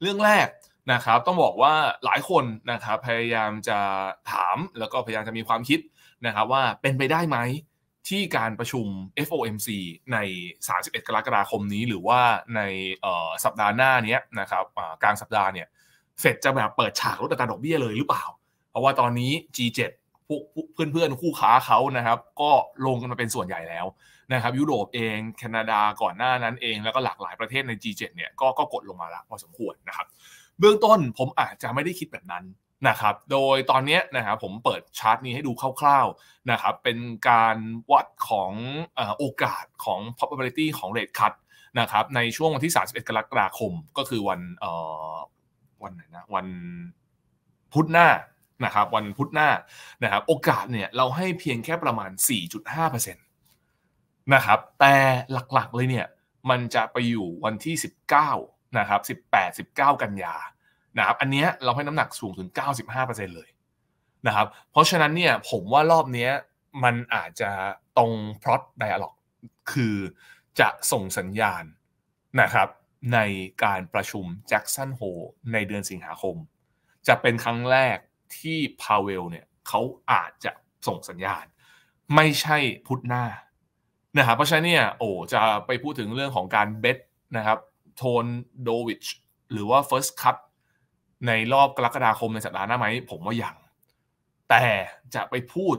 เรื่องแรกนะครับต้องบอกว่าหลายคนนะครับพยายามจะถามแล้วก็พยายามจะมีความคิดนะครับว่าเป็นไปได้ไหมที่การประชุม FOMC ใน 31 กรกฎาคมนี้หรือว่าในสัปดาห์หน้านี้นะครับกลางสัปดาห์เนี่ยเฟดจะแบบเปิดฉากลดอัตราดอกเบี้ยเลยหรือเปล่า เพราะว่าตอนนี้ G7 พเพื่อนๆ คู่ค้าเขานะครับ ก็ลงกันมาเป็นส่วนใหญ่แล้วนะครับยุโรปเอง แคนาดาก่อนหน้านั้นเองแล้วก็หลากหลายประเทศใน G7 เนี่ยก็ก็กดลงมาแล้วพอสมควรนะครับเบื้องต้นผมอาจจะไม่ได้คิดแบบนั้นนะครับโดยตอนนี้นะครับผมเปิดชาร์ตนี้ให้ดูคร่าวๆนะครับเป็นการวัดของโอกาสของ probability ของ rate cut นะครับในช่วงวันที่31 กรกฎาคมก็คือวันวันไหนนะวันพุธหน้านะครับวันพุธหน้านะครับโอกาสเนี่ยเราให้เพียงแค่ประมาณ 4.5%นะครับแต่หลักๆเลยเนี่ยมันจะไปอยู่วันที่ 19นะครับ18 19 กันยานะครับอันเนี้ยเราให้น้ำหนักสูงถึง 95%เลยนะครับเพราะฉะนั้นเนี่ยผมว่ารอบเนี้ยมันอาจจะตรงพอตไดอะล็อก คือจะส่งสัญญาณนะครับในการประชุมแจ็กสันโฮในเดือนสิงหาคม จะเป็นครั้งแรกที่พาวเวลเนี่ยเขาอาจจะส่งสัญญาณ ไม่ใช่พุทธหน้านะครับเพราะฉะนั้นเนี่ยโอ้จะไปพูดถึงเรื่องของการเบสนะครับโทนโดวิช หรือว่า First Cut ในรอบกรกฎาคมในสัปดาห์หน้าไหม ผมว่าอย่าง แต่จะไปพูด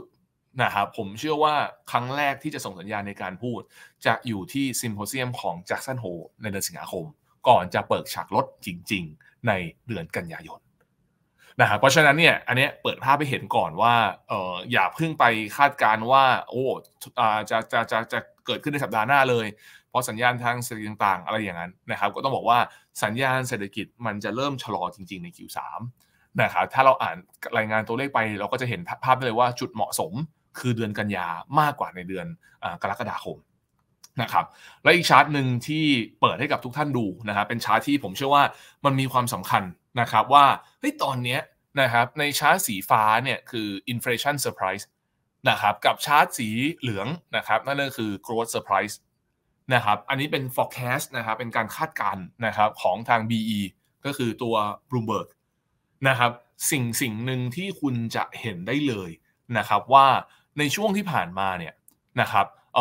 นะครับผมเชื่อว่าครั้งแรกที่จะส่งสัญญาณในการพูด จะอยู่ที่ซิมโพเซียมของแจ็คสันโฮในเดือนสิงหาคม ก่อนจะเปิดฉากลดจริงๆในเดือนกันยายนนะฮะเพราะฉะนั้นเนี่ยอันนี้เปิดภาพไปเห็นก่อนว่าเอออย่าเพิ่งไปคาดการณ์ว่าโอ้จะจะจะจะเกิดขึ้นในสัปดาห์หน้าเลย เพราะสัญญาณทางเศรษฐกิจต่างๆอะไรอย่างนั้นนะครับก็ต้องบอกว่าสัญญาณเศรษฐกิจมันจะเริ่มชะลอจริง ๆใน Q3 นะครับถ้าเราอ่านรายงานตัวเลขไปเราก็จะเห็นภาพได้เลยว่าจุดเหมาะสมคือเดือนกันยามากกว่าในเดือนอกรกฎาคมนะครับและอีกชาร์ตหนึ่งที่เปิดให้กับทุกท่านดูนะครับเป็นชาร์ตที่ผมเชื่อว่ามันมีความสำคัญนะครับว่าเฮ้ยตอนนี้นะครับในชาร์ตสีฟ้าเนี่ยคือ inflation surprise นะครับกับชาร์ตสีเหลืองนะครับนั่นก็คือ growth surprise นะครับอันนี้เป็น forecast นะครับเป็นการคาดการณ์นะครับของทาง BE ก็คือตัว Bloomberg นะครับสิ่งสิ่งหนึ่งที่คุณจะเห็นได้เลยนะครับว่าในช่วงที่ผ่านมาเนี่ยนะครับเ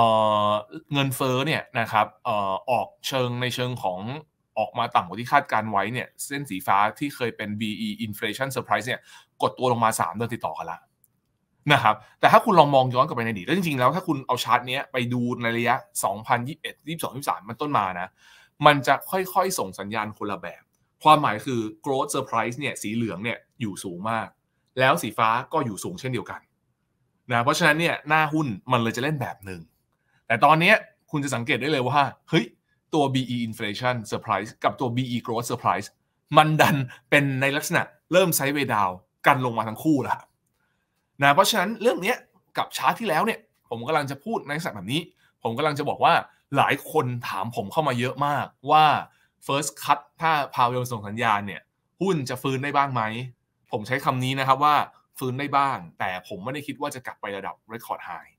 เงินเฟ้อเนี่ยนะครับออออกเชิงในเชิงของออกมาต่ำกว่าที่คาดการไว้เนี่ยเส้นสีฟ้าที่เคยเป็น BE inflation surprise เนี่ยกดตัวลงมา3 เดือนติดต่อกันละนะครับแต่ถ้าคุณลองมองย้อนกลับไปในอดีตแล้วจริงๆแล้วถ้าคุณเอาชาร์ตนี้ไปดูในระยะ 2021 22 23 มันต้นมานะมันจะค่อยๆส่งสัญญาณคนละแบบ ความหมายคือ growth surprise เนี่ยสีเหลืองเนี่ยอยู่สูงมาก แล้วสีฟ้าก็อยู่สูงเช่นเดียวกันนะเพราะฉะนั้นเนี่ยหน้าหุ้นมันเลยจะเล่นแบบหนึ่งแต่ตอนนี้คุณจะสังเกตได้เลยว่าเฮ้ยตัว BE inflation surprise กับตัว BE growth surprise มันดันเป็นในลักษณะเริ่มไซด์เวดาวกันลงมาทั้งคู่ละนะ เพราะฉะนั้นเรื่องนี้กับชาร์ตที่แล้วเนี่ยผมกำลังจะพูดในลักษณะแบบนี้ ผมกำลังจะบอกว่าหลายคนถามผมเข้ามาเยอะมากว่า first cut ถ้าพาวเวลส่งสัญญาณเนี่ยหุ้นจะฟื้นได้บ้างไหม ผมใช้คำนี้นะครับว่าฟื้นได้บ้าง แต่ผมไม่ได้คิดว่าจะกลับไประดับ record high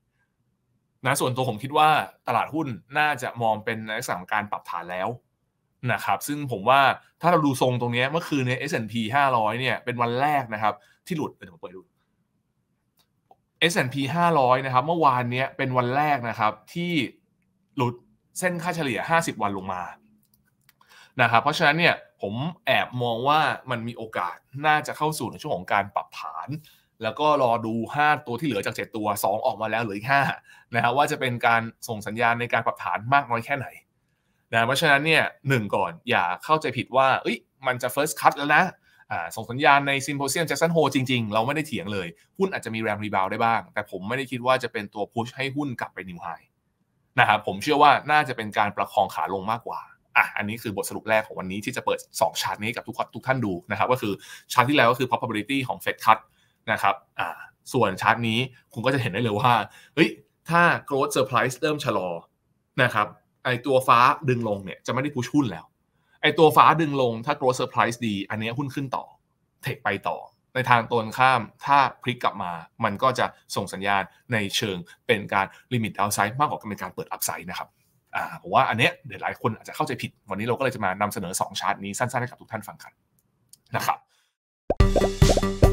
นะส่วนตัวผมคิดว่าตลาดหุ้นน่าจะมองเป็นในลักษณะของการปรับฐานแล้วนะครับซึ่งผมว่าถ้าเราดูทรงตรงนี้เมื่อคืนใน S&P 500 เนี่ยเป็นวันแรกนะครับที่หลุดเดี๋ยวผมเปดู S&P 500 นะครับเมื่อวานเนี้เป็นวันแรกนะครับที่หลุดเส้นค่าเฉลี่ย 50 วันลงมานะครับเพราะฉะนั้นเนี่ยผมแอบมองว่ามันมีโอกาสน่าจะเข้าสู่ในช่วงของการปรับฐานแล้วก็รอดู 5 ตัวที่เหลือจาก 7 ตัว 2 ออกมาแล้วเหลืออีก5นะับว่าจะเป็นการส่งสัญญาณในการปรับฐานมากน้อยแค่ไหนนะเพราะฉะนั้นเนี่ยหนึ่งก่อนอย่าเข้าใจผิดว่าเอ้ยมันจะ first cut แล้วนะส่งสัญญาณในซิมโพเซียมแจ็คสันโฮจริงๆ เราไม่ได้เถียงเลย หุ้นอาจจะมีแรงรีบาวได้บ้าง แต่ผมไม่ได้คิดว่าจะเป็นตัวพุชให้หุ้นกลับไปนิวไฮนะครับผมเชื่อว่าน่าจะเป็นการประคองขาลงมากกว่าอ่ะอันนี้คือบทสรุปแรกของวันนี้ที่จะเปิด 2 ชาร์ตนี้กับทุกทุกท่านดูนะครับก็คือชาร์ตที่แล้วก็คือ probability ของ f ฟดคั t นะครับอ่าส่วนชาร์ตนี้คุณก็จะเห็นได้เลยว่า เฮ้ย ถ้า growth surprise เริ่มชะลอนะครับ ไอตัวฟ้าดึงลงเนี่ยจะไม่ได้พุชหุ้นแล้ว ไอตัวฟ้าดึงลง ถ้า growth surprise ดี อันนี้หุ้นขึ้นต่อ เทคไปต่อ ในทางตนข้ามถ้าพลิกกลับมามันก็จะส่งสัญญาณในเชิงเป็นการลิมิตดาวไซด์มากกว่าเป็นการเปิดอัพไซด์นะครับผมว่าอันเนี้ยเดี๋ยวหลายคนอาจจะเข้าใจผิดวันนี้เราก็เลยจะมานำเสนอ2ชาร์ตนี้สั้นๆให้กับทุกท่านฟังกันนะครับ